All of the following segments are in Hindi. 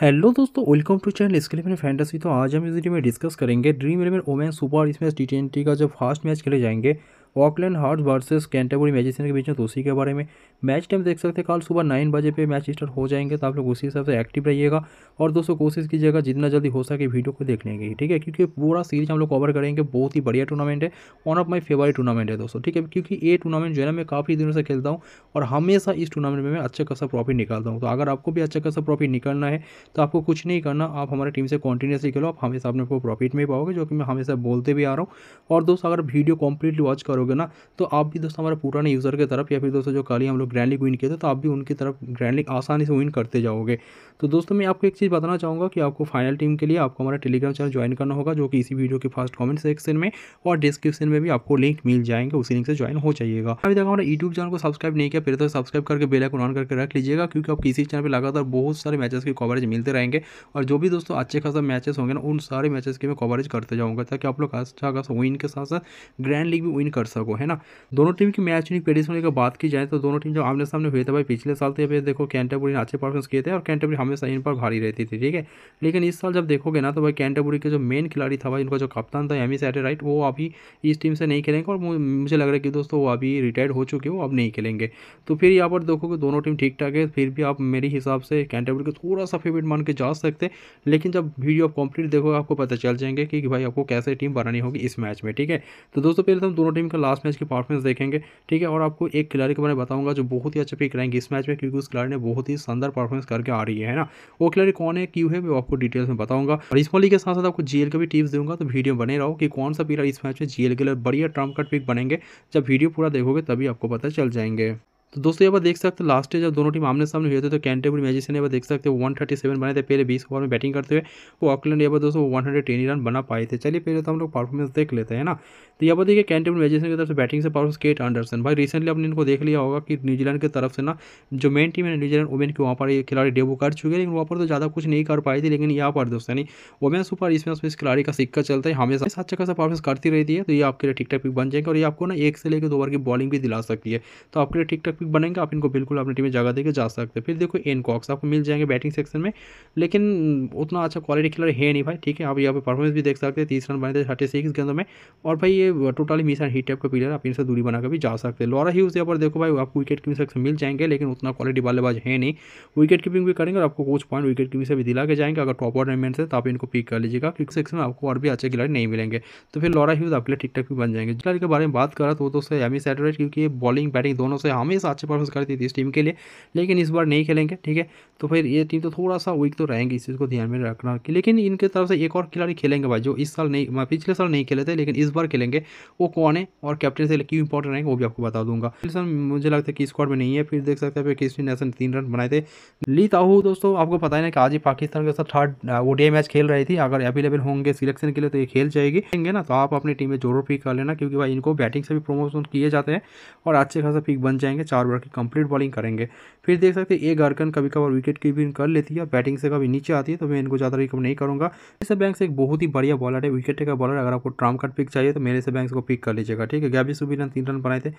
हेलो दोस्तों वेलकम टू चैनल इसके लिए मैंने फैंटेसी तो आज हम इस वीडियो में डिस्कस करेंगे ड्रीम इलेवन ओमेन सुपर इसमें टी का जब फास्ट मैच खेले जाएंगे Auckland Hearts versus Canterbury Magicians के बीच में तो उसी के बारे में मैच टाइम देख सकते हैं कल सुबह नाइन बजे पे मैच स्टार्ट हो जाएंगे तो आप लोग उसी हिसाब से एक्टिव रहिएगा और दोस्तों कोशिश कीजिएगा जितना जल्दी हो सके वीडियो को देख लेंगे ठीक है क्योंकि पूरा सीरीज हम लोग कवर करेंगे बहुत ही बढ़िया टूर्नामेंट है one of my favourite tournament है दोस्तों ठीक है क्योंकि ये टूर्नामेंट जो है ना मैं काफ़ी दिनों से खेलता हूँ और हमेशा इस टूर्नामेंट में मैं अच्छा खासा प्रॉफिट निकालता हूँ तो अगर आपको भी अच्छा खासा प्रॉफिट निकलना है तो आपको कुछ नहीं करना आप हमारे टीम से कॉन्टीन्यूसली खेलो आप हमेशा अपने प्रॉफिट में पाओगे जो कि मैं हमेशा बोलते भी आ रहा हूँ और दोस्तों अगर वीडियो कम्प्लीटली वॉच करो करोगे ना तो आप भी दोस्तों हमारे पुराने यूज़र की तरफ या फिर दोस्तों जो कल ही हम लोग ग्रैंड लीग विन किए थे तो आप भी उनकी तरफ ग्रैंड लीग आसानी से विन करते जाओगे तो दोस्तों मैं आपको एक चीज़ बताना चाहूँगा कि आपको फाइनल टीम के लिए आपको हमारा टेलीग्राम चैनल ज्वाइन करना होगा जो कि इसी वीडियो के फर्स्ट कॉमेंट सेक्शन में और डिस्क्रिप्शन में भी आपको लिंक मिल जाएंगे उसी लिंक से ज्वाइन हो जाइएगा अभी तक हमारा यूट्यूब चैनल को सब्सक्राइब नहीं किया फिर तो सब्सक्राइब करके आइकन ऑन करके रख लीजिएगा क्योंकि आपको इसी चैनल पर लगातार बहुत सारे मैचेस की कवरेज मिलते रहेंगे और जो भी दोस्तों अच्छे खासा मैचेस होंगे ना उन सारे मैचेस की मैं कवरेज करते जाऊँगा ताकि आप लोग अच्छा खासा विन के साथ साथ ग्रैंड लीग भी विन कर सकते सको है ना दोनों टीम की मैच यूनिक पेडिस की बात की जाए तो दोनों टीम जो आमने सामने हुए थे भाई पिछले साल तो ये देखो कैंटाबुरी ने अच्छे परफॉर्मेंस किए थे और कैंटाबुरी हमेशा इन पर भारी रहती थी ठीक है लेकिन इस साल जब देखोगे ना तो भाई कैंटाबुरी के जो मेन खिलाड़ी था भाई उनका जो कप्तान था एमी सैटेराइट वो अभी इस टीम से नहीं खेलेंगे और मुझे लग रहा है कि दोस्तों वो अभी रिटायर्ड हो चुके हो अब नहीं खेलेंगे तो फिर यहाँ पर देखोगे दोनों टीम ठीक ठाक है फिर भी आप मेरे हिसाब से कैंटाबुरी को थोड़ा सा फेवरेट मान के जा सकते लेकिन जब वीडियो कंप्लीट देखोगे आपको पता चल जाएंगे कि भाई आपको कैसे टीम बनानी होगी इस मैच में ठीक है तो दोस्तों पहले तो हम दोनों टीम का लास्ट मैच की परफॉर्मेंस देखेंगे ठीक है और आपको एक खिलाड़ी के बारे में बताऊंगा जो बहुत ही अच्छा पिक रहेंगे इस मैच में क्योंकि उस खिलाड़ी ने बहुत ही शानदार परफॉर्मेंस करके आ रही है ना वो खिलाड़ी कौन है क्यों है मैं आपको डिटेल्स में बताऊंगा और इस मॉली के साथ साथ आपको जीएल का भी टिप्स दूंगा तो वीडियो बने रहो कि कौन सा प्लेयर इस मैच में जीएल के लिए बढ़िया ट्रम्प कट पिक बनेंगे जब वीडियो पूरा देखोगे तभी आपको पता चल जाएंगे तो दोस्तों यहाँ पर देख सकते हैं लास्ट जब दोनों टीम आमने सामने हुए थे तो कैंटेबुल मैजिस ने देख सकते वन थर्टी सेवन बने थे पहले बीस ओवर में बैटिंग करते हुए वो ऑकलैंड यहाँ पर दोस्तों वन हंड्रेड टेन रन बना पाए थे चलिए पहले तो हम लोग परफॉर्मेंस देख लेते हैं ना तो यहाँ पर देखिए कैंटेबुल मैजिस की तरफ से बैटिंग से परफॉर्मेंस केट अंडरसन भाई रिसेंटली आपने इनको देख लिया होगा कि न्यूजीलैंड की तरफ से ना जो मेन टीम है न्यूजीलैंड वुमेन की वहाँ पर ये खिलाड़ी डेबू कर चुके हैं लेकिन वहाँ पर तो ज़्यादा कुछ नहीं कर पाए थे लेकिन यहाँ पर दोस्तों यानी वुमेन सुपर इसमें इस खिलाड़ी का सिक्का चलता है हमेशा अच्छा खासा परफॉर्मेंस करती रहती है तो ये आपके लिए ठीक ठाक पिक बन जाएंगे और ये आपको ना एक से लेकर दो ओवर की बॉलिंग भी दिला सकती है तो आपके लिए ठीक ठाक पिक बनेंगे आप इनको बिल्कुल अपनी टीम में जगह देकर जा सकते हैं फिर देखो एन कॉक्स आपको मिल जाएंगे बैटिंग सेक्शन में लेकिन उतना अच्छा क्वालिटी खिलर है नहीं भाई ठीक है आप यहाँ पे परफॉर्मेंस भी देख सकते हैं तीस रन बने थे थर्टी सिक्स गेंदों में और भाई ये totally miss and hit type का प्लेयर आप इनसे दूरी बनाकर भी जा सकते हैं लॉरा ह्यूज यहाँ पर देखो भाई आप विकेट कीपिंग सेक्शन मिल जाएंगे लेकिन उतना क्वालिटी बल्लेबाज है नहीं विकेट कीपिंग भी करेंगे और आपको कुछ पॉइंट विकेट कीपिंग से भी दिला के जाएंगे अगर टॉप ऑर्डर में तो आप इनको पिक कर लीजिएगा क्योंकि सेक्शन में आपको और भी अच्छे खिलाड़ी नहीं मिलेंगे तो फिर लॉरा ह्यूज आपके लिए ठीक ठाक भी बन जाएंगे खिलाड़ी के बारे में बात करा तो दोस्तों एमी सैटरेट क्योंकि बॉलिंग बैटिंग दोनों से हमेशा सा अच्छी परफॉर्मेंस करती थी इस टीम के लिए लेकिन इस बार नहीं खेलेंगे ठीक है तो फिर ये टीम तो थोड़ा सा वीक तो रहेंगे इस चीज़ को ध्यान में रखना कि लेकिन इनके तरफ से एक और खिलाड़ी खेलेंगे भाई जो इस साल नहीं पिछले साल नहीं खेले थे लेकिन इस बार खेलेंगे वो कौन है और कैप्टन से क्यों इंपॉर्टेंट रहेंगे वो भी आपको बता दूंगा सर मुझे लगता है कि स्क्वाड में नहीं है फिर देख सकते हैं किसने नेसन तीन रन बनाए थे ली ताहू दोस्तों आपको पता है ना कि आज ही पाकिस्तान के साथ थर्ड वो डे मैच खेल रही थी अगर अवेलेबल होंगे सिलेक्शन के लिए तो ये खेल जाएगी खेलेंगे ना तो आप अपनी टीम में जोरों पिक कर लेना क्योंकि भाई इनको बैटिंग से भी प्रमोशन किए जाते हैं और अच्छे खासा पिक बन जाएंगे चार ओवर की कंप्लीट बॉलिंग करेंगे फिर देख सकते ए गार्कन कभी कभार विकेट कीपिंग कर लेती है बैटिंग से कभी नीचे आती है तो मैं इनको ज़्यादा रिकम नहीं करूँगा इससे बैंक से एक बहुत ही बढ़िया बॉलर है विकेट का बॉलर अगर आपको ट्राम कट पिक चाहिए तो मेरे से बैंक को पिक कर लीजिएगा ठीक है गैबी सुबी रन तीन रन बनाए थे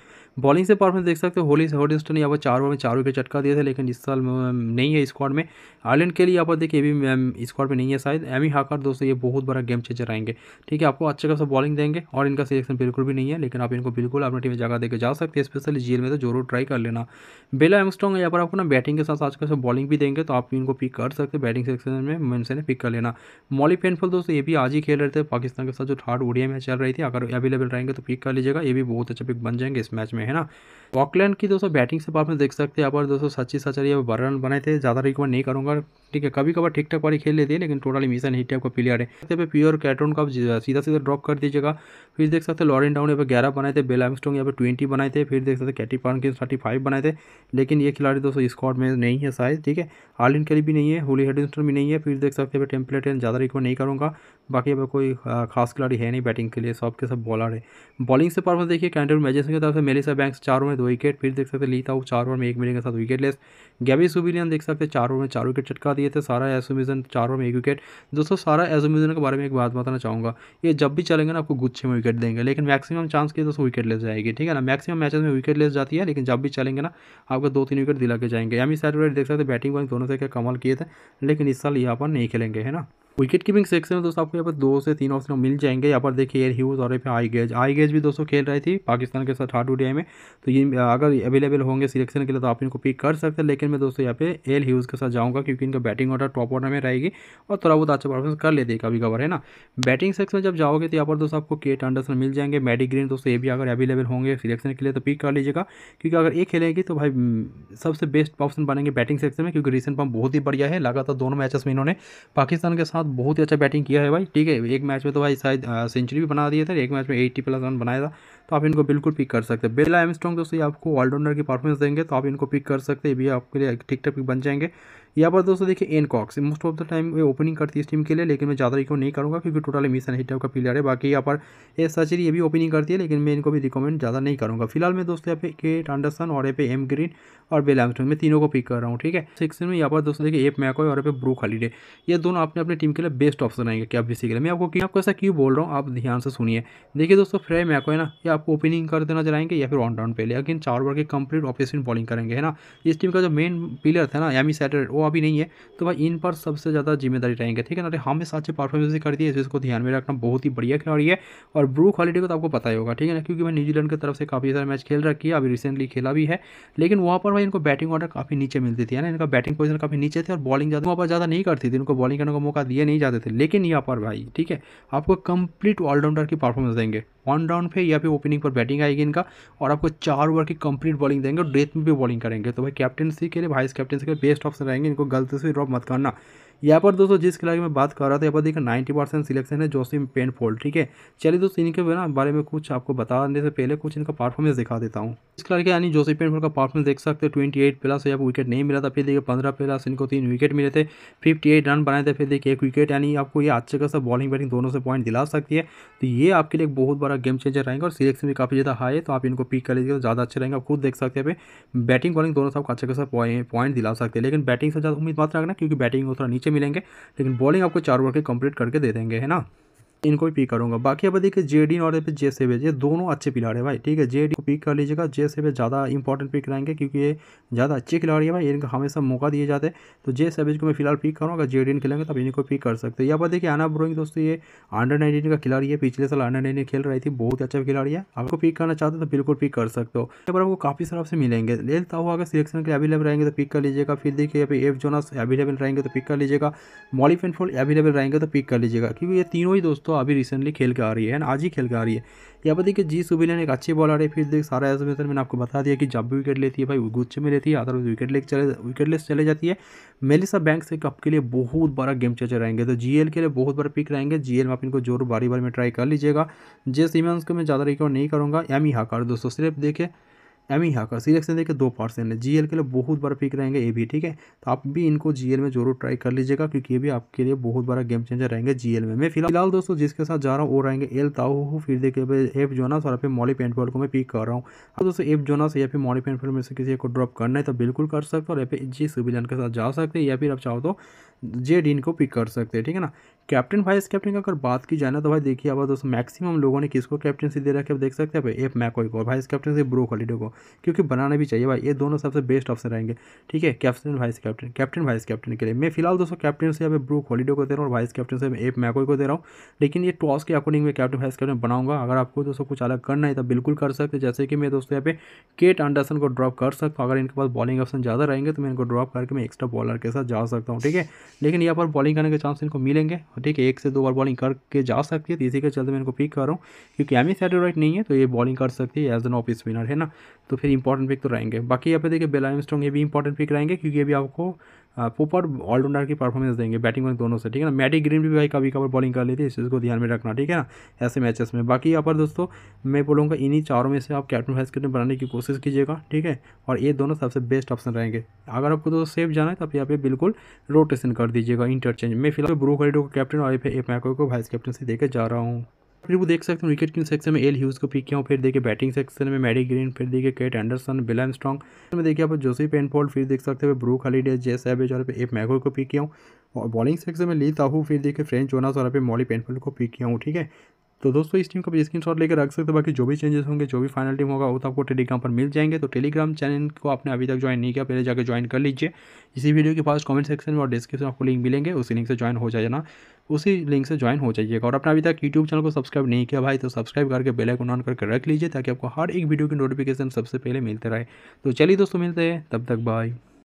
बॉलिंग से परफॉर्मेंस देख सकते होली से ने यहाँ पर चार ओवर में चार विकेट चटका दिए थे लेकिन इस साल नहीं है स्क्वाड में आयरलैंड के लिए यहाँ पर देखिए भी स्क्वाड में नहीं है शायद एमी हाकर दोस्तों ये बहुत बड़ा गेम चेंजर आएंगे ठीक है आपको अच्छे खास बॉलिंग देंगे और इनका सिलेक्शन बिल्कुल भी नहीं है लेकिन आप इनको बिल्कुल अपने टीम में जगह देकर जा सकते हैं स्पेशली जेल में तो जरूर ट्राई ट्राई कर लेना बेला एमस्ट्रॉन्ग यहाँ पर आपको ना बैटिंग के साथ आजकल से बॉलिंग भी देंगे तो आप इनको पिक कर सकते बैटिंग सेक्शन में मेनसे पिक कर लेना मॉली पेनफुल दोस्तों ये भी आज ही खेल रहे थे पाकिस्तान के साथ जो थर्ड ओडिया मैच चल रही थी अगर अवेलेबल रहेंगे तो पिक कर लीजिएगा ये भी बहुत अच्छा पिक बन जाएंगे इस मैच में है ना ऑकलैंड की दोस्तों बैटिंग से आप में देख सकते यहाँ पर दोस्तों सच्ची सचारी बारह रन बनाए थे ज़्यादा रिकवर नहीं करूँगा ठीक है कभी कभार ठीक ठाक वाली खेल लेती है लेकिन टोटली मिशन हिट टाइप का प्लेयर है प्योर कैटोन का आप सीधा सीधा ड्रॉप कर दीजिएगा फिर देख सकते हैं लॉरेन डाउन यहाँ पर ग्यारह बनाए थे बेल एमस्टोंग यहाँ पर ट्वेंटी बनाए थे फिर देख सकते Katie Parkin thirty forty five बनाए थे लेकिन ये खिलाड़ी दोस्तों स्कॉट में नहीं है शायद ठीक है हार्लिन के लिए भी नहीं है होली हेडिंगटन भी नहीं है फिर देख सकते हैं टेम्पलेट है ज़्यादा रिकॉर्ड नहीं करूँगा बाकी अब कोई खास खिलाड़ी है नहीं बैटिंग के लिए सब के सब बॉलर है बॉलिंग से परफॉर्मेंस देखिए कैंटर मैजेसन की तरफ से मेरे साथ बैंक चार ओवर में दो विकेट फिर देख सकते लीता वो चार ओवर में एक मिनट के साथ विकेट लेस गैबी सुबिलियन देख सकते चार ओवर में चार विकेट चटका दिए थे सारा एसोमिजन चार ओवर में एक विकेट दोस्तों सारा एसोमिजन के बारे में एक बात बताना चाहूँगा ये जब भी चलेंगे ना आपको गुच्छे में विकेट देंगे लेकिन मैक्सिमम चांस के दोस्तों विकेट लेस जाएगी ठीक है ना मैक्सिमम मैचेस में विकेट लेस जाती है लेकिन जब भी चलेंगे ना आपको दो तीन विकेट दिला के जाएंगे एमी सैटरडे देख सकते बैटिंग वाइज दोनों से क्या कमाल किए थे लेकिन इस साल यहाँ पर नहीं खेलेंगे है ना विकेट कीपिंग सेक्शन में दोस्तों आपको यहाँ पर दो से तीन ऑप्शन मिल जाएंगे यहाँ पर देखिए एयर ह्यूज और यहाँ आई गेज आई गेज भी दोस्तों खेल रही थी पाकिस्तान के साथ हार्ट उड़िया में तो ये अगर अवेलेबल होंगे सिलेक्शन के लिए तो आप इनको पिक कर सकते हैं लेकिन मैं दोस्तों यहाँ पे एल ह्यूज़ के साथ जाऊँगा क्योंकि इनका बैटिंग ऑर्डर टॉप ऑर्डर में रहेगी और थोड़ा बहुत अच्छा परफॉर्मेंस कर लेती कभी कभार है ना बैटिंग सेक्शन में जब जाओगे तो यहाँ पर दोस्तों आपको केट अंडरसन मिल जाएंगे मेडी ग्रीन दोस्तों ये भी अगर अवेलेबल होंगे सिलेक्शन के लिए तो पिक कर लीजिएगा क्योंकि अगर ये खेलेंगे तो भाई हम्म, सबसे बेस्ट ऑप्शन बनेंगे बैटिंग सेक्शन में क्योंकि रिसेंट पम्प बहुत ही बढ़िया है लगातार दोनों मैचेस में इन्होंने पाकिस्तान के साथ बहुत ही अच्छा बैटिंग किया है भाई ठीक है एक मैच में तो भाई शायद सेंचुरी भी बना दिए थे एक मैच में एट्टी प्लस रन बनाया था तो आप इनको बिल्कुल पिक कर सकते हैं बेला एमस्ट्रॉन्ग दोस्तों आपको ऑलराउंडर की परफॉर्मेंस देंगे तो आप इनको पिक कर सकते हैं ये भी आपके लिए ठीक ठाक पिक बन जाएंगे यहाँ पर दोस्तों देखिए N Cox most of the time ये ओपनिंग करती है इस टीम के लिए लेकिन मैं ज़्यादा रिकॉर्ड नहीं करूँगा क्योंकि टोटल मिस हिट टाइप का प्लेयर है बाकी यहाँ पर ए सचिर ये भी ओपनिंग करती है लेकिन मैं इनको भी रिकमेंड ज़्यादा नहीं करूँगा फिलहाल मैं दोस्तों यहाँ पे केट अंडरसन और यहाँ पे एम ग्रीन और बेल एमस्टोन मैं तीनों को पिक कर रहा हूँ ठीक है सिक्स में यहाँ पर दोस्तों देखिए एप मैको और यहाँ पे ब्रू हॉलीडे ये दोनों अपने अपने टीम के लिए बेस्ट ऑप्शन आएंगे क्या बीसी के लिए मैं आपको आपको ऐसा क्यों बोल रहा हूँ आप ध्यान से सुनिए देखिए दोस्तों फ्रे मैको है ना ये आपको ओपनिंग कर देना चाहेंगे या फिर ऑन डाउन पे लेकिन चार ओवर के कंप्लीट ऑपरेशन बॉलिंग करेंगे है ना इस टीम का जो मेन प्लेयर था ना एमी सैटर वो भी नहीं है तो भाई इन पर सबसे ज़्यादा जिम्मेदारी रहेंगे ठीक है ना अरे हमेशा अच्छे परफॉर्मेंस कर दिए इस इसको ध्यान में रखना बहुत ही बढ़िया खिलाड़ी है और ब्रू क्वालिटी को तो आपको पता ही होगा ठीक है ना क्योंकि मैं न्यूजीलैंड की तरफ से काफ़ी सारे मैच खेल रखी है अभी रिसेंटली खेला भी है लेकिन वहाँ पर भाई इनको बैटिंग ऑर्डर काफ़ी नीचे मिलती थी है ना इनका बैटिंग पोजिशन काफ़ी नीचे थे और बॉलिंग ज़्यादा वहाँ पर ज़्यादा नहीं करती थी इनको बॉलिंग करने का मौका दिया नहीं जाते थे लेकिन यहाँ पर भाई ठीक है आपको कंप्लीट ऑलराउंडर की परफॉर्मेंस देंगे ऑन डाउन पे या फिर ओपनिंग पर बैटिंग आएगी इनका और आपको चार ओवर की कंप्लीट बॉलिंग देंगे और डेथ में भी बॉलिंग करेंगे तो भाई कैप्टनसी के लिए वाइस कैप्टनसी के लिए बेस्ट ऑप्शन रहेंगे इनको गलती से ड्रॉप मत करना यहाँ पर दोस्तों जिस खिलाड़ी में बात कर रहा था यहाँ पर देखिए नाइन्टी परसेंट सिलेक्शन है जोसिम पेन फोल्ड ठीक है चलिए दोस्तों इनके ना बारे में कुछ आपको बताने से पहले कुछ इनका परफॉर्मेंस दिखा देता हूँ इस खिलाड़ी के यानी जोसिम पेन का परफॉर्मेंस देख सकते हैं ट्वेंटी एट प्लस यहाँ पर विकेट नहीं मिला था फिर देखिए पंद्रह प्लस इनको तीन विकेट मिले थे फिफ्टी एट रन बनाए थे फिर देखिए एक विकेट यानी आपको ये अच्छे खासा बॉलिंग बैटिंग दोनों से पॉइंट दिला सकती है तो ये आपके लिए बहुत बड़ा गेम चेंजर रहेंगे और सिलेक्शन भी काफ़ी ज़्यादा हाई है तो आप इनको पिक कर लीजिए तो ज़्यादा अच्छे रहेंगे आप खुद देख सकते हैं बैटिंग बॉलिंग दोनों से आपको अच्छे खासा पॉइंट दिला सकते हैं लेकिन बैटिंग से ज़्यादा उम्मीद मत रखना क्योंकि बैटिंग थोड़ा नीचे अच्छे मिलेंगे लेकिन बॉलिंग आपको चार ओवर के कंप्लीट करके दे देंगे है ना इनको भी पिक करूंगा बाकी अब देखिए जे डी और जे सेव ये दोनों अच्छे खिलाड़ी है भाई ठीक है जे डी को पिक कर लीजिएगा जे सेव ज़्यादा इंपॉर्टेंट पिक रहेंगे क्योंकि ये ज़्यादा अच्छे खिलाड़ी है भाई इनको हमेशा मौका दिए जाते हैं तो जे सेवेज को मैं फिलहाल पिक करूँगा जे डी खेलेंगे तब इनको पिक कर सकते हैं यहाँ पर देखिए आना ब्रोइंग दोस्तों ये अंडर नाइनटीन का खिलाड़ी है पिछले साल अंडर नाइनटीन खेल रही थी बहुत अच्छा खिलाड़ी है आपको पिक करना चाहते हो तो बिल्कुल पिक कर सकते हो यहाँ पर आपको काफ़ी सारा आपसे मिलेंगे लेता हुआ अगर सिलेक्शन के अवेलेबल रहेंगे तो पिक कर लीजिएगा फिर देखिए यहाँ एफ जोनस अवेलेबल रहेंगे तो पिक कर लीजिएगा मॉलिफेनफोल अवेलेबल रहेंगे तो पिक कर लीजिएगा क्योंकि ये तीनों ही दोस्तों दोस्तों अभी रिसेंटली खेल के आ रही है एंड आज ही खेल के आ रही है यहाँ पर देखिए जी सुबिलियन एक अच्छी बॉलर है फिर देख सारा एजमेशन तो मैंने आपको बता दिया कि जब भी विकेट लेती है भाई गुच्छे में लेती है अदरवाइज विकेट लेके चले विकेटलेस चले जाती है मेलिसा बैंक से कप के लिए बहुत बड़ा गेम चेचर रहेंगे तो जी के लिए बहुत बड़ा पिक रहेंगे जी में आप इनको जोर बारी बारी में ट्राई कर लीजिएगा जे सीमेंस को मैं ज़्यादा रिकॉर्ड नहीं करूँगा एम ही हाकार दोस्तों सिर्फ देखें एम ई हाकर सिलेक्शन देखिए दो पर्सन है जीएल के लिए बहुत बड़ा पिक रहेंगे ये भी ठीक है तो आप भी इनको जीएल में जरूर ट्राई कर लीजिएगा क्योंकि ये भी आपके लिए बहुत बड़ा गेम चेंजर रहेंगे जीएल में मैं फिलहाल दोस्तों जिसके साथ जा रहा हूँ वो रहेंगे एल ताओ फिर देखिए एफ जोनास और फिर मॉली पेंट को मैं पिक कर रहा हूँ अब दोस्तों एफ जोनास या फिर मॉली पेंट में से किसी को ड्रॉप करना है तो बिल्कुल कर सकते हो और या फिर जी सिविलियन के साथ जा सकते हैं या फिर आप चाहो तो जे डीन को पिक कर सकते हैं ठीक है ना कैप्टन वाइस कैप्टन की अगर बात की जाए ना तो भाई देखिए अब दोस्तों मैक्सिमम लोगों ने किसको कैप्टनसी दे रखी है देख सकते हैं भाई एफ मैकोई को वाइस कैप्टनसी ब्रो खलीडो को क्योंकि बनाना भी चाहिए भाई ये दोनों सबसे बेस्ट ऑप्शन रहेंगे ठीक है captain vice captain captain vice captain के लिए मैं फिलहाल दोस्तों कैप्टन से अभी ब्रूक हॉलीडे को दे रहा हूँ वाइस कैप्टन से एप मैको को दे रहा हूँ लेकिन ये टॉस के अकॉर्डिंग में कैप्टन वाइस कैप्टन बनाऊंगा अगर आपको दोस्तों कुछ अलग करना है तो बिल्कुल कर सकते जैसे कि मैं दोस्तों यहाँ पे केट अंडरसन को ड्रॉप कर सकता हूँ अगर इनके पास बॉलिंग ऑप्शन ज़्यादा रहेंगे तो मैं इनको ड्रॉप करके मैं एक्स्ट्रा बॉलर के साथ जा सकता हूँ ठीक है लेकिन यहाँ पर बॉलिंग करने के चांस इनको मिलेंगे ठीक है एक से दो बार बॉलिंग करके जा सकती है तो इसी के चलते मैं इनको पिक कर रहा हूँ क्योंकि ही सैटेलाइट नहीं है तो ये बॉलिंग कर सकती है एज एन ऑफ स्पिनर है ना तो फिर इंपॉर्टेंट पिक तो रहेंगे बाकी यहाँ पे देखिए बेलायम स्ट्रॉन्ग ये भी इंपॉर्टेंट पिक रहेंगे क्योंकि ये आपको प्रॉपर ऑलराउंडर की परफॉर्मेंस देंगे बैटिंग में दोनों से ठीक है ना मैटी ग्रीन भी भाई कभी कभी बॉलिंग कर लेती है इस चीज़ को ध्यान में रखना ठीक है ना ऐसे मैचेस में बाकी यहाँ पर दोस्तों मैं बोलूँगा इन्हीं चारों में से आप कैप्टन वाइस कैप्टन बनाने की कोशिश कीजिएगा ठीक है और ये दोनों सबसे बेस्ट ऑप्शन रहेंगे अगर आपको दोस्तों सेफ जाना है तो आप यहाँ पे बिल्कुल रोटेशन कर दीजिएगा इंटरचेंज मैं फिलहाल ब्रू करीडो को कैप्टन और फिर ए मैको को वाइस कैप्टन से देकर जा रहा हूँ फिर वो देख सकते हैं विकेट किन सेक्शन में एल ह्यूज को पिक किया हूँ फिर देखिए बैटिंग सेक्शन में मैडी ग्रीन फिर देखिए केट एंडरसन बिल स्ट्रॉन्ग में देखिए आप जोसी पेनफॉल्ड फिर देख सकते हैं ब्रूक हॉलीडे जे सैबे और एप मैगो को पिक किया हूँ और बॉलिंग सेक्शन में ली ताहू फिर देखिए फ्रेंच जोनास और मॉली पेनफॉल्ड को पिक किया हूँ ठीक है तो दोस्तों इस टीम का भी स्क्रीन शॉट लेकर रख सकते हो बाकी जो भी चेंजेस होंगे जो भी फाइनल टीम होगा वो तो आपको टेलीग्राम पर मिल जाएंगे तो टेलीग्राम चैनल को आपने अभी तक ज्वाइन नहीं किया पहले जाकर ज्वाइन कर लीजिए इसी वीडियो के पास कमेंट सेक्शन में और डिस्क्रिप्शन आपको लिंक मिलेंगे उसी लिंक से ज्वाइन हो ना उसी लिंक से ज्वाइन हो जाइएगा और अपना अभी तक यूट्यूब चैनल को सब्सक्राइब नहीं किया भाई तो सब्सक्राइब करके बेल आइकन ऑन करके रख लीजिए ताकि आपको हर एक वीडियो की नोटिफिकेशन सबसे पहले मिलते रहे तो चलिए दोस्तों मिलते हैं तब तक बाय